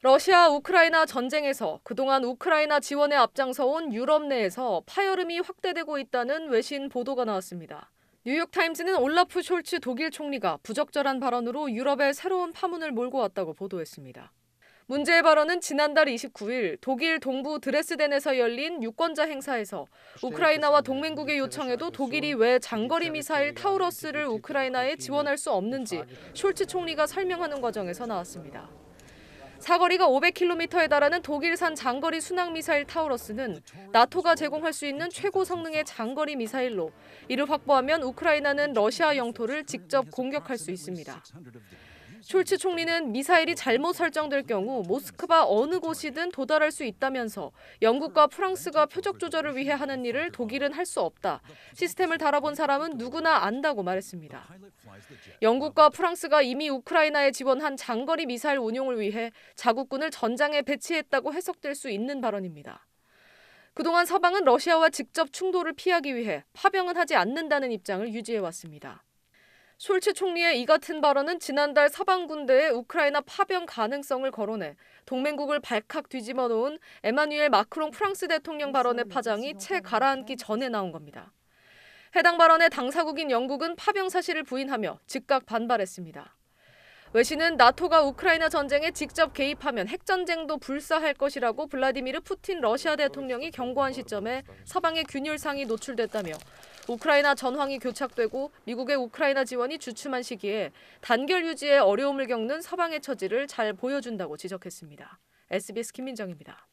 러시아 우크라이나 전쟁에서 그동안 우크라이나 지원에 앞장서 온 유럽 내에서 파열음이 확대되고 있다는 외신 보도가 나왔습니다. 뉴욕타임즈는 올라프 숄츠 독일 총리가 부적절한 발언으로 유럽에 새로운 파문을 몰고 왔다고 보도했습니다. 문제의 발언은 지난달 29일 독일 동부 드레스덴에서 열린 유권자 행사에서 우크라이나와 동맹국의 요청에도 독일이 왜 장거리 미사일 타우러스를 우크라이나에 그 지원할 수 없는지 숄츠 총리가 설명하는 과정에서 나왔습니다. 사거리가 500km에 달하는 독일산 장거리 순항미사일 타우러스는 나토가 제공할 수 있는 최고 성능의 장거리 미사일로 이를 확보하면 우크라이나는 러시아 영토를 직접 공격할 수 있습니다. 숄츠 총리는 미사일이 잘못 설정될 경우 모스크바 어느 곳이든 도달할 수 있다면서 영국과 프랑스가 표적 조절을 위해 하는 일을 독일은 할 수 없다. 시스템을 달아본 사람은 누구나 안다고 말했습니다. 영국과 프랑스가 이미 우크라이나에 지원한 장거리 미사일 운용을 위해 자국군을 전장에 배치했다고 해석될 수 있는 발언입니다. 그동안 서방은 러시아와 직접 충돌을 피하기 위해 파병은 하지 않는다는 입장을 유지해왔습니다. 솔츠 총리의 이 같은 발언은 지난달 서방 군대의 우크라이나 파병 가능성을 거론해 동맹국을 발칵 뒤집어 놓은 에마뉘엘 마크롱 프랑스 대통령 발언의 파장이 채 가라앉기 전에 나온 겁니다. 해당 발언에 당사국인 영국은 파병 사실을 부인하며 즉각 반발했습니다. 외신은 나토가 우크라이나 전쟁에 직접 개입하면 핵전쟁도 불사할 것이라고 블라디미르 푸틴 러시아 대통령이 경고한 시점에 서방의 균열상이 노출됐다며 우크라이나 전황이 교착되고 미국의 우크라이나 지원이 주춤한 시기에 단결 유지에 어려움을 겪는 서방의 처지를 잘 보여준다고 지적했습니다. SBS 김민정입니다.